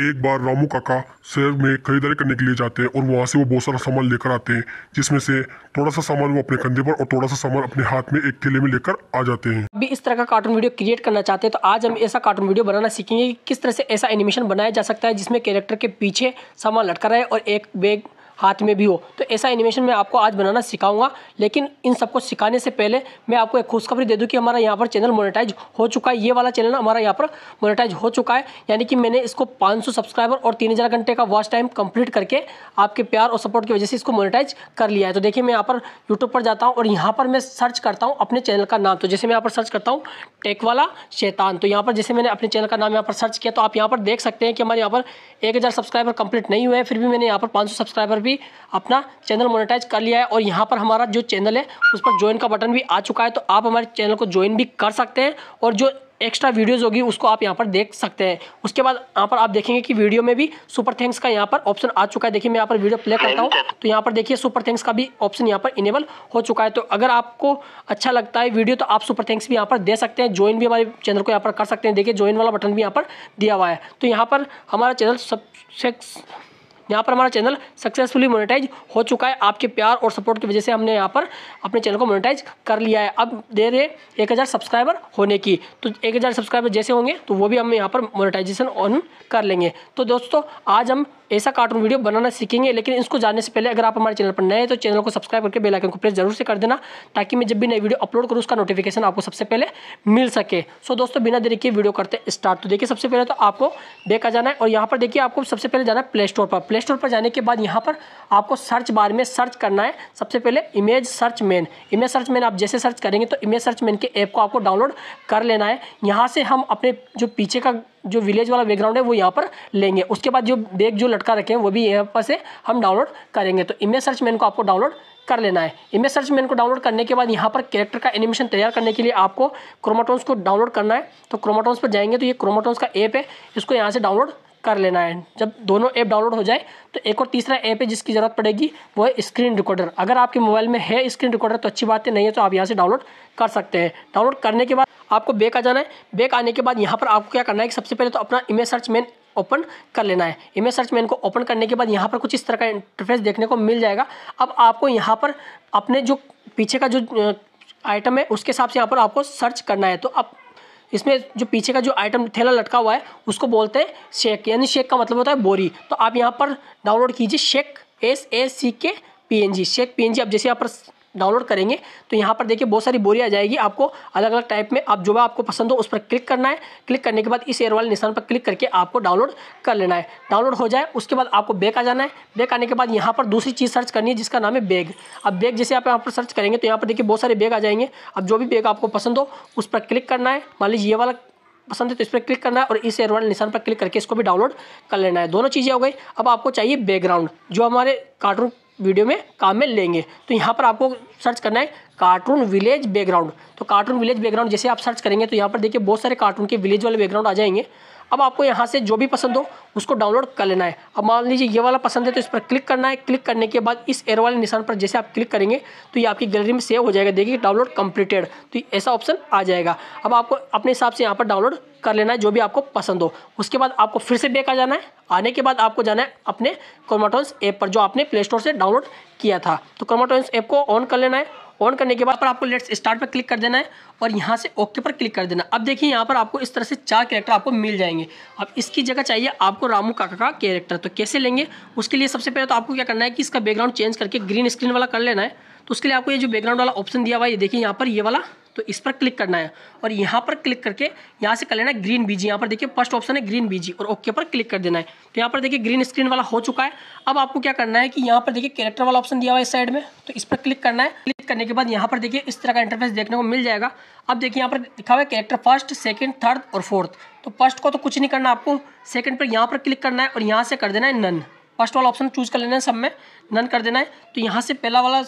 एक बार रामू काका शहर में खरीदारी करने के लिए जाते हैं और वहाँ से वो बहुत सारा सामान लेकर आते हैं जिसमें से थोड़ा सा सामान वो अपने कंधे पर और थोड़ा सा सामान अपने हाथ में एक थैले में लेकर आ जाते हैं अभी इस तरह का कार्टून वीडियो क्रिएट करना चाहते हैं तो आज हम ऐसा कार्टून वीडियो बनाना सीखेंगे कि किस तरह से ऐसा एनिमेशन बनाया जा सकता है जिसमें कैरेक्टर के पीछे सामान लटका रहे और एक बैग हाथ में भी हो तो ऐसा एनिमेशन मैं आपको आज बनाना सिखाऊंगा लेकिन इन सबको सिखाने से पहले मैं आपको एक खुशखबरी दे दूँ कि हमारा यहाँ पर चैनल मोनेटाइज हो चुका है ये वाला चैनल हमारा यहाँ पर मोनेटाइज हो चुका है यानी कि मैंने इसको 500 सब्सक्राइबर और 3000 घंटे का वॉच टाइम कंप्लीट करके आपके प्यार और सपोर्ट की वजह से इसको मोनिटाइज कर लिया है तो देखिए मैं यहाँ पर यूट्यूब पर जाता हूँ और यहाँ पर मैं सर्च करता हूँ अपने चैनल का नाम तो जैसे मैं यहाँ पर सर्च करता हूँ टेक वाला शैतान तो यहाँ पर जैसे मैंने अपने चैनल का नाम यहाँ पर सर्च किया तो आप यहाँ पर देख सकते हैं कि हमारे यहाँ पर एक सब्सक्राइबर कंप्लीट नहीं हुए हैं फिर भी मैंने यहाँ पर पाँच सब्सक्राइबर भी भी अपना चैनल मोनेटाइज कर लिया है और यहाँ पर हमारा जो चैनल है उस पर ज्वाइन का बटन भी आ चुका है तो आप हमारे चैनल को ज्वाइन भी कर सकते हैं और जो एक्स्ट्रा वीडियोज़ होगी उसको आप यहाँ पर देख सकते हैं उसके बाद यहाँ पर आप देखेंगे कि वीडियो में भी सुपर थैंक्स का यहाँ पर ऑप्शन आ चुका है देखिए मैं यहाँ पर वीडियो प्ले करता हूँ तो यहाँ पर देखिए सुपर थैंक्स का भी ऑप्शन यहाँ पर इनेबल हो चुका है तो अगर आपको अच्छा लगता है वीडियो तो आप सुपर थैंक्स भी यहाँ पर दे सकते हैं ज्वाइन भी हमारे चैनल को यहाँ पर कर सकते हैं देखिए ज्वाइन वाला बटन भी यहाँ पर दिया हुआ है तो यहाँ पर हमारा चैनल सब यहाँ पर हमारा चैनल सक्सेसफुली मोनेटाइज हो चुका है आपके प्यार और सपोर्ट की वजह से हमने यहाँ पर अपने चैनल को मोनेटाइज कर लिया है अब देर है एक हज़ार सब्सक्राइबर होने की तो एक हज़ार सब्सक्राइबर जैसे होंगे तो वो भी हम यहाँ पर मोनेटाइजेशन ऑन कर लेंगे तो दोस्तों आज हम ऐसा कार्टून वीडियो बनाना सीखेंगे लेकिन इसको जानने से पहले अगर आप हमारे चैनल पर नए हैं तो चैनल को सब्सक्राइब करके बेल आइकन को प्रेस जरूर से कर देना ताकि मैं जब भी नई वीडियो अपलोड करूँ उसका नोटिफिकेशन आपको सबसे पहले मिल सके सो दोस्तों बिना देरी के वीडियो करते स्टार्ट तो देखिए सबसे पहले तो आपको देखा जाना है और यहाँ पर देखिए आपको सबसे पहले जाना है प्ले स्टोर पर प्ले स्टोर पर जाने के बाद यहाँ पर आपको सर्च बार में सर्च करना है सबसे पहले image search man image search man आप जैसे सर्च करेंगे तो इमेज सर्च मेन के ऐप को आपको डाउनलोड कर लेना है यहाँ से हम अपने जो पीछे का जो विलेज वाला बैकग्राउंड है वो यहाँ पर लेंगे उसके बाद जो बैग जो लटका रखे हैं वो भी यहाँ पर से हम डाउनलोड करेंगे तो इमेज सर्च मेन को आपको डाउनलोड कर लेना है इमेज सर्च मेन को डाउनलोड करने के बाद यहाँ पर कैरेक्टर का एनिमेशन तैयार करने के लिए आपको क्रोमाटोन्स को डाउनलोड करना है तो क्रोमाटोन्स पर जाएंगे तो ये क्रोमाटोन्स का ऐप है इसको यहाँ से डाउनलोड कर लेना है जब दोनों ऐप डाउनलोड हो जाए तो एक और तीसरा ऐप है जिसकी ज़रूरत पड़ेगी वो है स्क्रीन रिकॉर्डर अगर आपके मोबाइल में है स्क्रीन रिकॉर्डर तो अच्छी बात है नहीं है तो आप यहाँ से डाउनलोड कर सकते हैं डाउनलोड करने के बाद आपको बैक आ जाना है बैक आने के बाद यहाँ पर आपको क्या करना है कि सबसे पहले तो अपना इमेज सर्च मैन ओपन कर लेना है इमेज सर्च मैन को ओपन करने के बाद यहाँ पर कुछ इस तरह का इंटरफेस देखने को मिल जाएगा अब आपको यहाँ पर अपने जो पीछे का जो आइटम है उसके हिसाब से यहाँ पर आपको सर्च करना है तो अब इसमें जो पीछे का जो आइटम थैला लटका हुआ है उसको बोलते हैं शेक यानी शेक का मतलब होता है बोरी तो आप यहाँ पर डाउनलोड कीजिए शेक एस ए सी के पी एन जी शेक पी एन जी आप जैसे यहाँ पर डाउनलोड करेंगे तो यहाँ पर देखिए बहुत सारी बोरी आ जाएगी आपको अलग अलग टाइप में आप जो भी आपको पसंद हो उस पर क्लिक करना है क्लिक करने के बाद इस एयर वाले निशान पर क्लिक करके आपको डाउनलोड कर लेना है डाउनलोड हो जाए उसके बाद आपको बैग आ जाना है बैग आने के बाद यहाँ पर दूसरी चीज़ सर्च करनी है जिसका नाम है बैग अब बैग जैसे आप यहाँ पर सर्च करेंगे तो यहाँ पर देखिए बहुत सारे बैग आ जाएंगे अब जो भी बैग आपको पसंद हो उस पर क्लिक करना है मान लीजिए ये वाला पसंद है तो इस पर क्लिक करना है और इस एयर वाले निशान पर क्लिक करके इसको भी डाउनलोड कर लेना है दोनों चीज़ें हो गई अब आपको चाहिए बैकग्राउंड जो हमारे कार्टून वीडियो में काम में लेंगे तो यहाँ पर आपको सर्च करना है कार्टून विलेज बैकग्राउंड तो कार्टून विलेज बैकग्राउंड जैसे आप सर्च करेंगे तो यहाँ पर देखिए बहुत सारे कार्टून के विलेज वाले बैकग्राउंड आ जाएंगे अब आपको यहाँ से जो भी पसंद हो उसको डाउनलोड कर लेना है अब मान लीजिए ये वाला पसंद है तो इस पर क्लिक करना है क्लिक करने के बाद इस एयर वाले निशान पर जैसे आप क्लिक करेंगे तो ये आपकी गैलरी में सेव हो जाएगा देखिए डाउनलोड कम्प्लीटेड तो ऐसा ऑप्शन आ जाएगा अब आपको अपने हिसाब से यहाँ पर डाउनलोड कर लेना है जो भी आपको पसंद हो उसके बाद आपको फिर से बैक आ जाना है आने के बाद आपको जाना है अपने क्रोमाटोन्स ऐप पर जो आपने प्ले स्टोर से डाउनलोड किया था तो क्रोमाटोन्स ऐप को ऑन कर लेना है ऑन करने के बाद पर आपको लेट्स स्टार्ट पर क्लिक कर देना है और यहाँ से ओके पर क्लिक कर देना अब देखिए यहाँ पर आपको इस तरह से चार कैरेक्टर आपको मिल जाएंगे अब इसकी जगह चाहिए आपको रामू काका का कैरेक्टर तो कैसे लेंगे उसके लिए सबसे पहले तो आपको क्या करना है कि इसका बैकग्राउंड चेंज करके ग्रीन स्क्रीन वाला कर लेना है तो उसके लिए आपको ये जो बैकग्राउंड वाला ऑप्शन दिया हुआ है ये देखिए यहाँ पर ये वाला तो इस पर क्लिक करना है और यहाँ पर क्लिक करके यहाँ से कर लेना है ग्रीन बीजी यहाँ पर देखिए फर्स्ट ऑप्शन है ग्रीन बीजी और ओके पर क्लिक कर देना है तो यहाँ पर देखिए ग्रीन स्क्रीन वाला हो चुका है अब आपको क्या करना है कि यहाँ पर देखिए कैरेक्टर वाला ऑप्शन दिया हुआ है साइड में तो इस पर क्लिक करना है करने के बाद यहाँ पर देखिए इस तरह का इंटरफेस देखने को मिल जाएगा अब देखिए यहाँ पर लिखा हुआ है कैरेक्टर फर्स्ट सेकंड थर्ड और फोर्थ तो फर्स्ट को तो कुछ नहीं करना आपको सेकंड पर यहाँ पर क्लिक करना है और यहाँ से कर देना है नन फर्स्ट वाला ऑप्शन चूज़ कर लेना है सब में नन कर देना है तो यहाँ से पहला वाला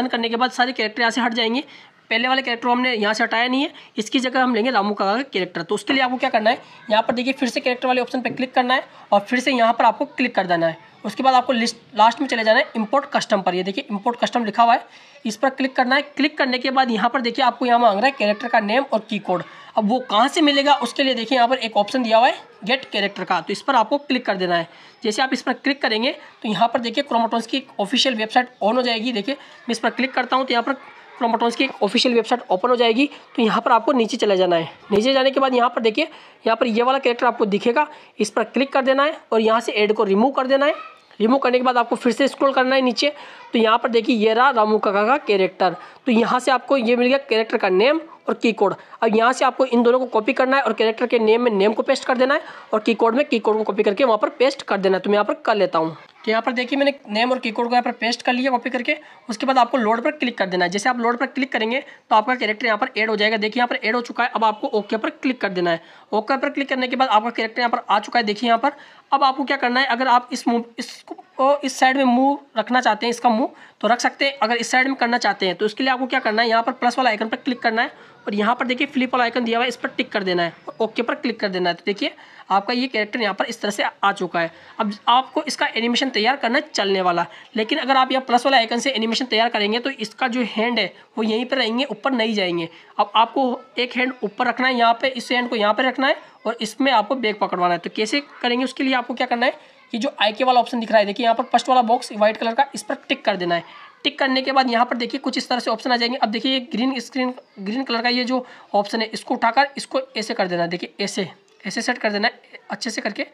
नन करने के बाद सारे कैरेक्टर यहाँ से हट जाएंगे पहले वाले कैरेक्टर हमने यहाँ से हटाया नहीं है इसकी जगह हम लेंगे रामू काका का कैरेक्टर तो उसके लिए आपको क्या करना है यहाँ पर देखिए फिर से कैरेक्टर वाले ऑप्शन पर क्लिक करना है और फिर से यहाँ पर आपको क्लिक कर देना है उसके बाद आपको लिस्ट लास्ट में चले जाना है इंपोर्ट कस्टम पर ये देखिए इंपोर्ट कस्टम लिखा हुआ है इस पर क्लिक करना है क्लिक करने के बाद यहाँ पर देखिए आपको यहाँ मांग रहा है कैरेक्टर का नेम और की कोड अब वो कहाँ से मिलेगा उसके लिए देखिए यहाँ पर एक ऑप्शन दिया हुआ है गेट कैरेक्टर का तो इस पर आपको क्लिक कर देना है जैसे आप इस पर क्लिक करेंगे तो यहाँ पर देखिए क्रोमाटोन्स की ऑफिशियल वेबसाइट ऑन हो जाएगी देखिए मैं इस पर क्लिक करता हूँ तो यहाँ पर क्रोमाटोन्स की ऑफिशियल वेबसाइट ओपन हो जाएगी तो यहाँ पर आपको नीचे चले जाना है नीचे जाने के बाद यहाँ पर देखिए यहाँ पर ये वाला कैरेक्टर आपको दिखेगा इस पर क्लिक कर देना है और यहाँ से एड को रिमूव कर देना है रिमूव करने के बाद आपको फिर से स्क्रॉल करना है नीचे तो यहाँ पर देखिए ये रहा रामू काका का कैरेक्टर तो यहाँ से आपको ये मिल गया कैरेक्टर का नेम और की कोड अब यहाँ से आपको इन दोनों को कॉपी करना है और कैरेक्टर के नेम में नेम को पेस्ट कर देना है और की कोड में की कोड को कॉपी करके वहाँ पर पेस्ट कर देना है तो मैं यहाँ पर कर लेता हूँ तो यहाँ पर देखिए मैंने नेम और की कोड को यहाँ पर पेस्ट कर लिया कॉपी करके उसके बाद आपको लोड पर क्लिक कर देना है जैसे आप लोड पर क्लिक करेंगे तो आपका कैरेक्टर यहाँ पर एड हो जाएगा देखिए यहाँ पर एड हो चुका है अब आपको ओके पर क्लिक कर देना है ओके पर क्लिक करने के बाद आपका कैरेक्टर यहाँ पर आ चुका है देखिए यहाँ पर अब आपको क्या करना है अगर आप इस मूव इसको इस साइड में मूव रखना चाहते हैं इसका मूव तो रख सकते हैं अगर इस साइड में करना चाहते हैं तो इसके लिए आपको क्या करना है यहाँ पर प्लस वाला आइकन पर क्लिक करना है और यहाँ पर देखिए फ्लिप वाला आइकन दिया हुआ है इस पर टिक कर देना है और ओके पर क्लिक कर देना है तो देखिए आपका ये कैरेक्टर यहाँ पर इस तरह से आ चुका है अब आपको इसका एनिमेशन तैयार करना चलने वाला लेकिन अगर आप यहाँ प्लस वाला आइकन से एनिमेशन तैयार करेंगे तो इसका जो हैंड है वो यहीं पर रहेंगे ऊपर नहीं जाएंगे अब आपको एक हैंड ऊपर रखना है यहाँ पर इस हैंड को यहाँ पर रखना है और इसमें आपको बैग पकड़वाना है तो कैसे करेंगे उसके लिए आपको क्या करना है कि जो आई के वाला ऑप्शन दिख रहा है देखिए यहाँ पर फर्स्ट वाला बॉक्स व्हाइट कलर का इस पर टिक कर देना है टिक करने के बाद यहाँ पर देखिए कुछ इस तरह से ऑप्शन आ जाएंगे अब देखिए ग्रीन स्क्रीन ग्रीन कलर का ये जो ऑप्शन है इसको उठाकर इसको ऐसे कर देना देखिए ऐसे ऐसे सेट कर देना अच्छे से करके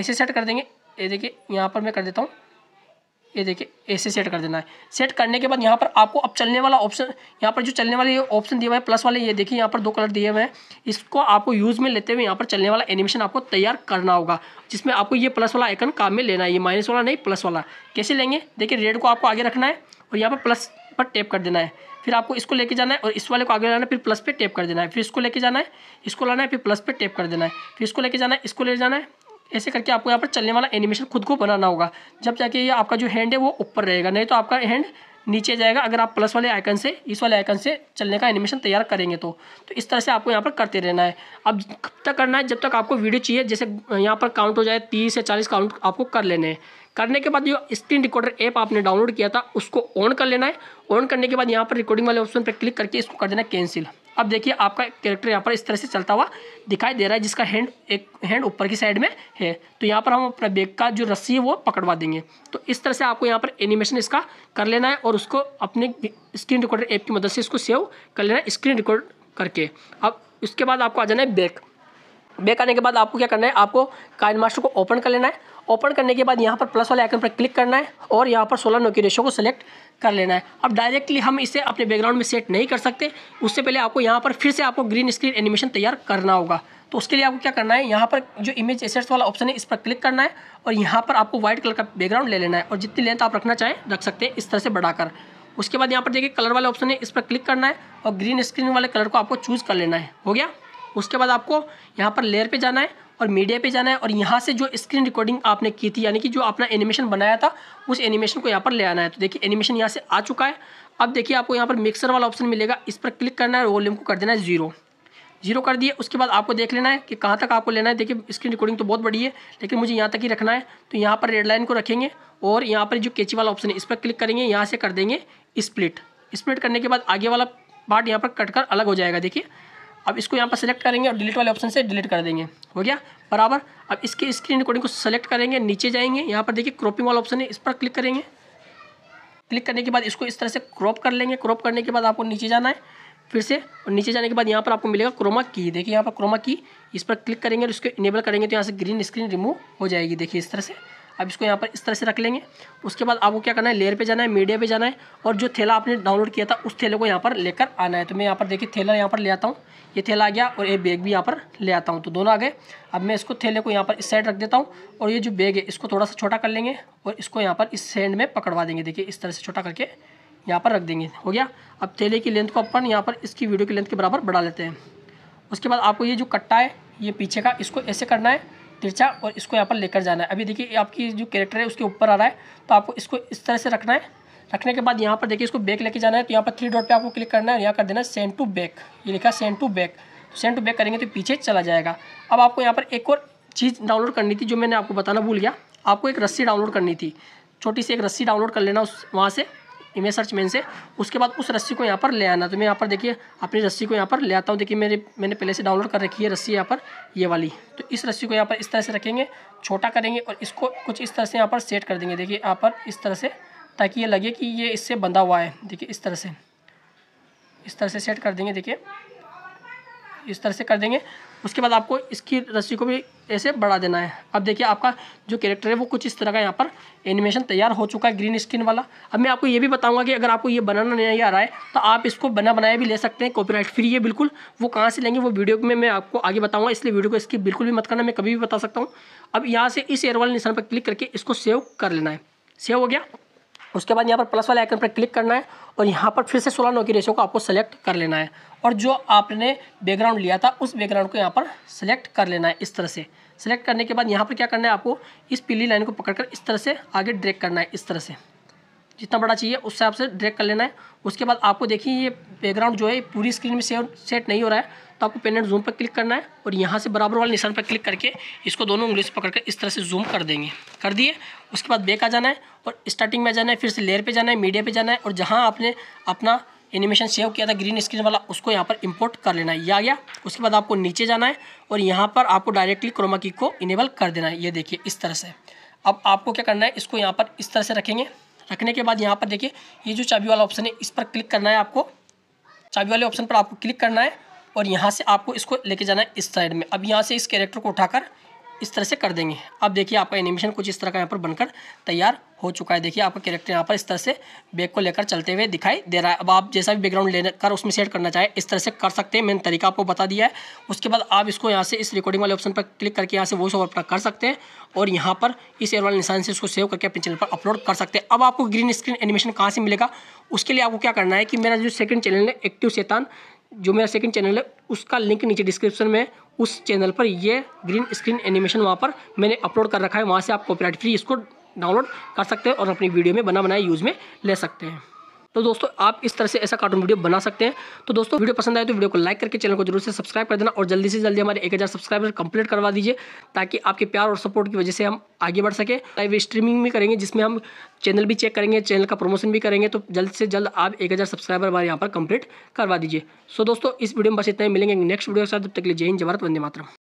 ऐसे सेट कर देंगे ये देखिए यहाँ पर मैं कर देता हूँ ये देखिए ऐसे सेट कर देना है सेट करने के बाद यहाँ पर आपको अब चलने वाला ऑप्शन यहाँ पर जो चलने वाले ऑप्शन दिए हुए हैं प्लस वाले ये देखिए यहाँ पर दो कलर दिए हुए हैं इसको आपको यूज़ में लेते हुए यहाँ पर चलने वाला एनिमेशन आपको तैयार करना होगा जिसमें आपको ये प्लस वाला आइकन काम में लेना है ये माइनस वाला नहीं प्लस वाला कैसे लेंगे देखिए रेड को आपको आगे रखना है और यहाँ पर प्लस पर टेप कर देना है फिर आपको इसको लेके जाना है और इस वाले को आगे लाना है फिर प्लस पे टेप कर देना है फिर इसको लेके जाना है इसको लाना है फिर प्लस पे टेप कर देना है फिर इसको लेके जाना है इसको ले जाना है ऐसे करके आपको यहाँ पर चलने वाला एनिमेशन खुद को बनाना होगा जब जाके ये आपका जो हैंड है वो ऊपर रहेगा नहीं तो आपका हैंड नीचे जाएगा अगर आप प्लस वाले आइकन से इस वाले आइकन से चलने का एनिमेशन तैयार करेंगे तो तो इस तरह से आपको यहाँ पर करते रहना है अब कब तक करना है जब तक आपको वीडियो चाहिए जैसे यहाँ पर काउंट हो जाए तीस या चालीस काउंट आपको कर लेने हैं करने के बाद जो स्क्रीन रिकॉर्डर ऐप आपने डाउनलोड किया था उसको ऑन कर लेना है ऑन करने के बाद यहाँ पर रिकॉर्डिंग वाले ऑप्शन पर क्लिक करके इसको कर देना कैंसिल अब देखिए आपका कैरेक्टर यहाँ पर इस तरह से चलता हुआ दिखाई दे रहा है जिसका हैंड एक हैंड ऊपर की साइड में है तो यहाँ पर हम अपना बैग का जो रस्सी है वो पकड़वा देंगे तो इस तरह से आपको यहाँ पर एनिमेशन इसका कर लेना है और उसको अपने स्क्रीन रिकॉर्डर ऐप की मदद से इसको सेव कर लेना है स्क्रीन रिकॉर्ड करके अब उसके बाद आपको आ जाना है बैग बैक आने के बाद आपको क्या करना है आपको काइन मास्टर को ओपन कर लेना है ओपन करने के बाद यहाँ पर प्लस वाले आइकन पर क्लिक करना है और यहाँ पर सोलर नोकी रेशो को सेलेक्ट कर लेना है अब डायरेक्टली हम इसे अपने बैकग्राउंड में सेट नहीं कर सकते उससे पहले आपको यहाँ पर फिर से आपको ग्रीन स्क्रीन एनिमेशन तैयार करना होगा तो उसके लिए आपको क्या करना है यहाँ पर जो इमेज एसेट्स वाला ऑप्शन है इस पर क्लिक करना है और यहाँ पर आपको व्हाइट कलर का बैकग्राउंड ले लेना है और जितनी लेंथ आप रखना चाहें रख सकते हैं इस तरह से बढ़ाकर उसके बाद यहाँ पर देखिए कलर वाले ऑप्शन है इस पर क्लिक करना है और ग्रीन स्क्रीन वाले कलर को आपको चूज़ कर लेना है हो गया उसके बाद आपको यहाँ पर लेयर पे जाना है और मीडिया पे जाना है और यहाँ से जो स्क्रीन रिकॉर्डिंग आपने की थी यानी कि जो अपना एनिमेशन बनाया था उस एनिमेशन को यहाँ पर ले आना है तो देखिए एनिमेशन यहाँ से आ चुका है अब देखिए आपको यहाँ पर मिक्सर वाला ऑप्शन मिलेगा इस पर क्लिक करना है वॉल्यूम को कर देना है जीरो जीरो कर दिए उसके बाद आपको देख लेना है कि कहाँ तक आपको लेना है देखिए स्क्रीन रिकॉर्डिंग तो बहुत बड़ी है लेकिन मुझे यहाँ तक ही रखना है तो यहाँ पर रेड लाइन को रखेंगे और यहाँ पर जो कैची वाला ऑप्शन है इस पर क्लिक करेंगे यहाँ से कर देंगे स्प्लिट स्प्लिट करने के बाद आगे वाला पार्ट यहाँ पर कट कर अलग हो जाएगा देखिए अब इसको यहाँ पर सेलेक्ट करेंगे और डिलीट वाले ऑप्शन से डिलीट कर देंगे हो गया बराबर अब इसके स्क्रीन रिकॉर्डिंग को सेलेक्ट करेंगे नीचे जाएंगे यहाँ पर देखिए क्रॉपिंग वाला ऑप्शन है इस पर क्लिक करेंगे क्लिक करने के बाद इसको इस तरह से क्रॉप कर लेंगे क्रॉप करने के बाद आपको नीचे जाना है फिर से और नीचे जाने के बाद यहाँ पर आपको मिलेगा क्रोमा की देखिए यहाँ पर क्रोमा की इस पर क्लिक करेंगे और इसको इनेबल करेंगे तो यहाँ से ग्रीन स्क्रीन रिमूव हो जाएगी देखिए इस तरह से अब इसको यहाँ पर इस तरह से रख लेंगे उसके बाद आपको क्या करना है लेयर पे जाना है मीडिया पे जाना है और जो थैला आपने डाउनलोड किया था उस थैले को यहाँ पर लेकर आना है तो मैं यहाँ पर देखिए थैला यहाँ पर ले आता हूँ ये थैला आ गया और ये बैग भी यहाँ पर ले आता हूँ तो दोनों आ गए अब मैं इसको थैले को यहाँ पर इस साइड रख देता हूँ और ये जो बैग है इसको थोड़ा सा छोटा कर लेंगे और इसको यहाँ पर इस सेंड में पकड़वा देंगे देखिए इस तरह से छोटा करके यहाँ पर रख देंगे हो गया अब थैले की लेंथ को अपन यहाँ पर इसकी वीडियो की लेंथ के बराबर बढ़ा लेते हैं उसके बाद आपको ये जो कट्टा है ये पीछे का इसको ऐसे करना है तिरछा और इसको यहाँ पर लेकर जाना है अभी देखिए आपकी जो कैरेक्टर है उसके ऊपर आ रहा है तो आपको इसको इस तरह से रखना है रखने के बाद यहाँ पर देखिए इसको बैक लेके जाना है तो यहाँ पर थ्री डॉट पे आपको क्लिक करना है यहाँ कर देना है सेंड टू बैक ये लिखा send to back send to back करेंगे तो पीछे चला जाएगा अब आपको यहाँ पर एक और चीज़ डाउनलोड करनी थी जो मैंने आपको बताना भूल गया आपको एक रस्सी डाउनलोड करनी थी छोटी सी एक रस्सी डाउनलोड कर लेना उस वहाँ से इमेज सर्च मेन से उसके बाद उस रस्सी को यहाँ पर ले आना तो मैं यहाँ पर देखिए अपनी रस्सी को यहाँ पर ले आता हूँ देखिए मेरे मैंने पहले से डाउनलोड कर रखी है रस्सी यहाँ पर ये वाली तो इस रस्सी को यहाँ पर इस तरह से रखेंगे छोटा करेंगे और इसको कुछ इस तरह से यहाँ पर सेट कर देंगे देखिए यहाँ पर इस तरह से ताकि ये लगे कि ये इससे बंधा हुआ है देखिए इस तरह से इस तरह से सेट कर देंगे देखिए इस तरह से कर देंगे उसके बाद आपको इसकी रस्सी को भी ऐसे बढ़ा देना है अब देखिए आपका जो कैरेक्टर है वो कुछ इस तरह का यहाँ पर एनिमेशन तैयार हो चुका है ग्रीन स्क्रीन वाला अब मैं आपको ये भी बताऊंगा कि अगर आपको ये बनाना नहीं आ रहा है तो आप इसको बना बनाया भी ले सकते हैं कॉपीराइट फ्री है बिल्कुल वो कहाँ से लेंगे वो वीडियो में मैं आपको आगे बताऊँगा इसलिए वीडियो को इसकी बिल्कुल भी मत करना मैं कभी भी बता सकता हूँ अब यहाँ से इस एयर वाले निशान पर क्लिक करके इसको सेव कर लेना है सेव हो गया उसके बाद यहाँ पर प्लस वाले आइकन पर क्लिक करना है और यहाँ पर फिर से सोलह नौ की रेशियो को आपको सेलेक्ट कर लेना है और जो आपने बैकग्राउंड लिया था उस बैकग्राउंड को यहाँ पर सेलेक्ट कर लेना है इस तरह से सेलेक्ट करने के बाद यहाँ पर क्या करना है आपको इस पीली लाइन को पकड़कर इस तरह से आगे ड्रेक करना है इस तरह से जितना बड़ा चाहिए उस हिसाब से ड्रैग कर लेना है उसके बाद आपको देखिए ये बैकग्राउंड जो है पूरी स्क्रीन में सेट नहीं हो रहा है तो आपको पेन एंड जूम पर क्लिक करना है और यहाँ से बराबर वाले निशान पर क्लिक करके इसको दोनों उंगली से पकड़ कर इस तरह से जूम कर देंगे कर दिए उसके बाद बेक आ जाना है और स्टार्टिंग में जाना है फिर से लेयर पर जाना है मीडिया पर जाना है और जहाँ आपने अपना एनिमेशन सेव किया था ग्रीन स्क्रीन वाला उसको यहाँ पर इम्पोर्ट कर लेना है ये आ गया उसके बाद आपको नीचे जाना है और यहाँ पर आपको डायरेक्टली क्रोमा की को इनेबल कर देना है ये देखिए इस तरह से अब आपको क्या करना है इसको यहाँ पर इस तरह से रखेंगे रखने के बाद यहाँ पर देखिए ये जो चाबी वाला ऑप्शन है इस पर क्लिक करना है आपको चाबी वाले ऑप्शन पर आपको क्लिक करना है और यहाँ से आपको इसको लेके जाना है इस साइड में अब यहाँ से इस कैरेक्टर को उठाकर इस तरह से कर देंगे अब देखिए आपका एनिमेशन कुछ इस तरह का यहाँ पर बनकर तैयार हो चुका है देखिए आपका कैरेक्टर यहाँ पर इस तरह से बैग को लेकर चलते हुए दिखाई दे रहा है अब आप जैसा भी बैकग्राउंड लेकर उसमें सेट करना चाहे इस तरह से कर सकते हैं मैंने तरीका आपको बता दिया है उसके बाद आप इसको यहाँ से इस रिकॉर्डिंग वाले ऑप्शन पर क्लिक करके यहाँ से वॉइस ओवर अपना कर सकते हैं और यहाँ पर इस एयर वाले निशान से इसको सेव करके अपने चैनल पर अपलोड कर सकते हैं अब आपको ग्रीन स्क्रीन एनिमेशन कहाँ से मिलेगा उसके लिए आपको क्या करना है कि मेरा जो सेकंड चैनल है एक्टिव शैतान जो मेरा सेकंड चैनल है उसका लिंक नीचे डिस्क्रिप्शन में उस चैनल पर ये ग्रीन स्क्रीन एनिमेशन वहाँ पर मैंने अपलोड कर रखा है वहाँ से आप कॉपीराइट फ्री इसको डाउनलोड कर सकते हैं और अपनी वीडियो में बना बनाए यूज़ में ले सकते हैं तो दोस्तों आप इस तरह से ऐसा कार्टून वीडियो बना सकते हैं तो दोस्तों वीडियो पसंद आए तो वीडियो को लाइक करके चैनल को जरूर से सब्सक्राइब कर देना और जल्दी से जल्दी हमारे एक सब्सक्राइबर कंप्लीट करवा दीजिए ताकि आपके प्यार और सपोर्ट की वजह से हम आगे बढ़ सके लाइव स्ट्रीमिंग भी करेंगे जिसमें हम चैनल भी चेक करेंगे चैनल का प्रमोशन भी करेंगे तो जल्द से जल्द आप एक सब्सक्राइबर हमारे यहाँ पर कंप्लीट करवा दीजिए सो दोस्तों इस वीडियो में बस इतना ही मिलेंगे नेक्स्ट वीडियो के साथ जब तक लिए जय हिंद जवाहर वंदे मातरम